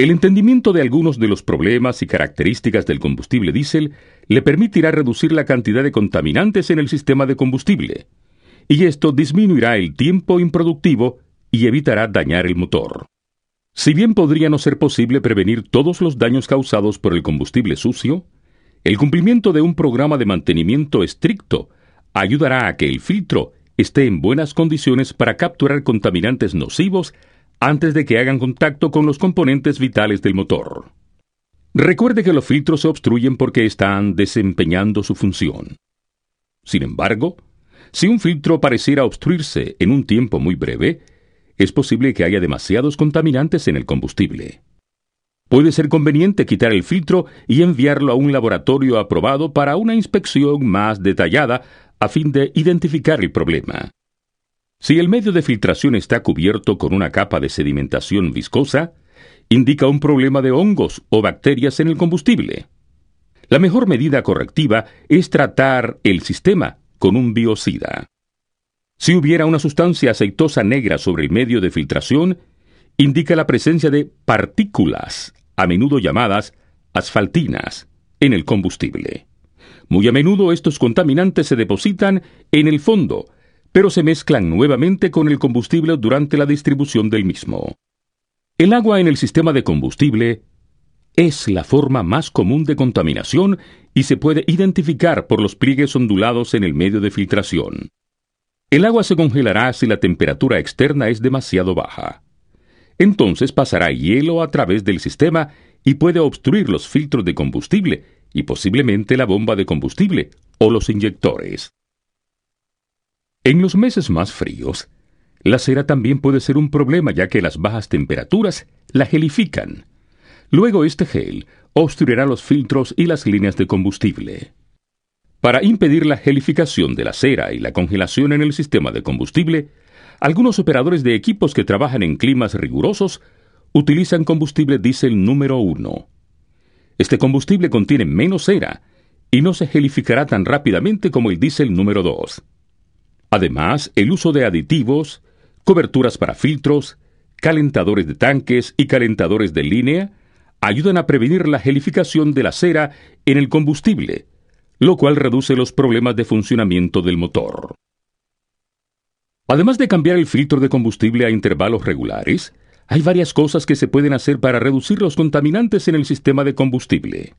El entendimiento de algunos de los problemas y características del combustible diésel le permitirá reducir la cantidad de contaminantes en el sistema de combustible, y esto disminuirá el tiempo improductivo y evitará dañar el motor. Si bien podría no ser posible prevenir todos los daños causados por el combustible sucio, el cumplimiento de un programa de mantenimiento estricto ayudará a que el filtro esté en buenas condiciones para capturar contaminantes nocivos antes de que hagan contacto con los componentes vitales del motor. Recuerde que los filtros se obstruyen porque están desempeñando su función. Sin embargo, si un filtro pareciera obstruirse en un tiempo muy breve, es posible que haya demasiados contaminantes en el combustible. Puede ser conveniente quitar el filtro y enviarlo a un laboratorio aprobado para una inspección más detallada a fin de identificar el problema. Si el medio de filtración está cubierto con una capa de sedimentación viscosa, indica un problema de hongos o bacterias en el combustible. La mejor medida correctiva es tratar el sistema con un biocida. Si hubiera una sustancia aceitosa negra sobre el medio de filtración, indica la presencia de partículas, a menudo llamadas asfaltinas, en el combustible. Muy a menudo estos contaminantes se depositan en el fondo, pero se mezclan nuevamente con el combustible durante la distribución del mismo. El agua en el sistema de combustible es la forma más común de contaminación y se puede identificar por los pliegues ondulados en el medio de filtración. El agua se congelará si la temperatura externa es demasiado baja. Entonces pasará hielo a través del sistema y puede obstruir los filtros de combustible y posiblemente la bomba de combustible o los inyectores. En los meses más fríos, la cera también puede ser un problema ya que las bajas temperaturas la gelifican. Luego este gel obstruirá los filtros y las líneas de combustible. Para impedir la gelificación de la cera y la congelación en el sistema de combustible, algunos operadores de equipos que trabajan en climas rigurosos utilizan combustible diésel número 1. Este combustible contiene menos cera y no se gelificará tan rápidamente como el diésel número 2. Además, el uso de aditivos, coberturas para filtros, calentadores de tanques y calentadores de línea ayudan a prevenir la gelificación de la cera en el combustible, lo cual reduce los problemas de funcionamiento del motor. Además de cambiar el filtro de combustible a intervalos regulares, hay varias cosas que se pueden hacer para reducir los contaminantes en el sistema de combustible.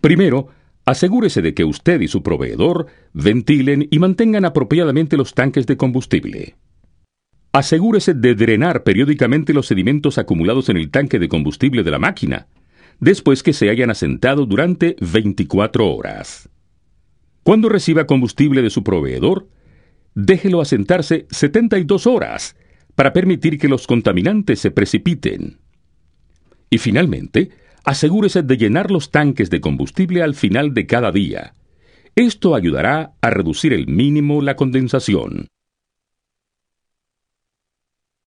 Primero, Asegúrese de que usted y su proveedor ventilen y mantengan apropiadamente los tanques de combustible. Asegúrese de drenar periódicamente los sedimentos acumulados en el tanque de combustible de la máquina, después que se hayan asentado durante 24 horas. Cuando reciba combustible de su proveedor, déjelo asentarse 72 horas para permitir que los contaminantes se precipiten. Y finalmente, asegúrese de llenar los tanques de combustible al final de cada día. Esto ayudará a reducir el mínimo la condensación.